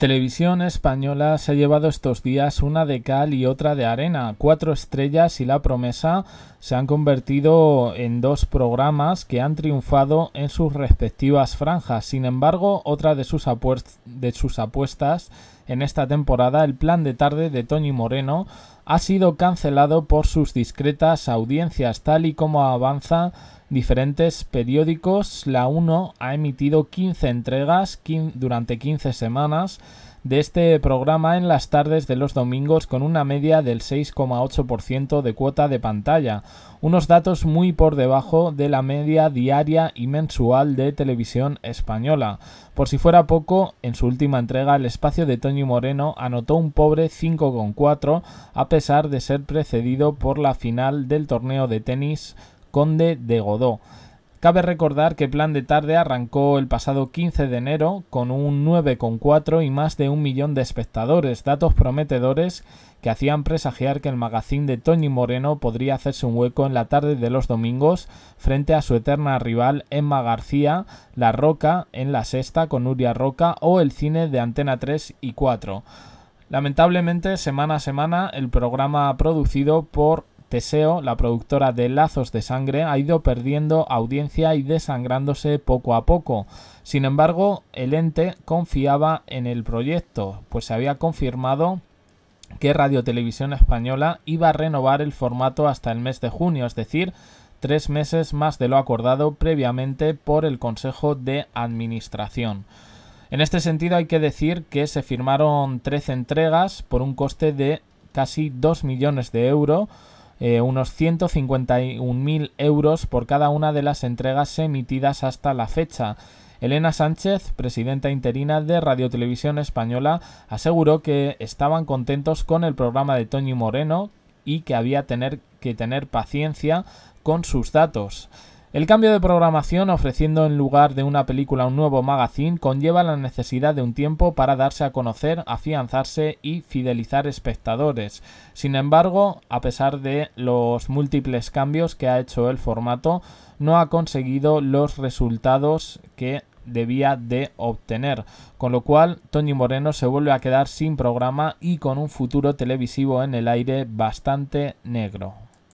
Televisión Española se ha llevado estos días una de cal y otra de arena. Cuatro estrellas y La Promesa se han convertido en dos programas que han triunfado en sus respectivas franjas. Sin embargo, otra de sus, apuestas en esta temporada, el plan de tarde de Tony Moreno, ha sido cancelado por sus discretas audiencias, tal y como avanza diferentes periódicos, la 1 ha emitido 15 entregas durante 15 semanas de este programa en las tardes de los domingos con una media del 6,8% de cuota de pantalla, unos datos muy por debajo de la media diaria y mensual de televisión española. Por si fuera poco, en su última entrega el espacio de Toño Moreno anotó un pobre 5,4 a pesar de ser precedido por la final del torneo de tenis Conde de Godó. Cabe recordar que Plan de Tarde arrancó el pasado 15 de enero con un 9,4 y más de un millón de espectadores, datos prometedores que hacían presagiar que el magazín de Tony Moreno podría hacerse un hueco en la tarde de los domingos frente a su eterna rival Emma García, La Roca en la sexta con Uria Roca o el cine de Antena 3 y 4. Lamentablemente, semana a semana, el programa producido por Teseo, la productora de Lazos de Sangre, ha ido perdiendo audiencia y desangrándose poco a poco. Sin embargo, el ente confiaba en el proyecto, pues se había confirmado que Radio Televisión Española iba a renovar el formato hasta el mes de junio, es decir, tres meses más de lo acordado previamente por el Consejo de Administración. En este sentido hay que decir que se firmaron 13 entregas por un coste de casi 2 millones de euros eh, unos 151.000 euros por cada una de las entregas emitidas hasta la fecha. Elena Sánchez, presidenta interina de Radio Televisión Española, aseguró que estaban contentos con el programa de Toño Moreno y que había tener, que tener paciencia con sus datos. El cambio de programación ofreciendo en lugar de una película un nuevo magazine conlleva la necesidad de un tiempo para darse a conocer, afianzarse y fidelizar espectadores. Sin embargo, a pesar de los múltiples cambios que ha hecho el formato, no ha conseguido los resultados que debía de obtener, con lo cual Tony Moreno se vuelve a quedar sin programa y con un futuro televisivo en el aire bastante negro.